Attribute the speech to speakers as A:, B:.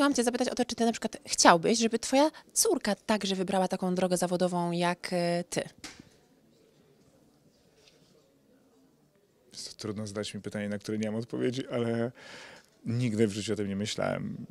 A: chciałam Cię zapytać o to, czy Ty na przykład chciałbyś, żeby Twoja córka także wybrała taką drogę zawodową jak e, Ty?
B: Trudno zadać mi pytanie, na które nie mam odpowiedzi, ale nigdy w życiu o tym nie myślałem.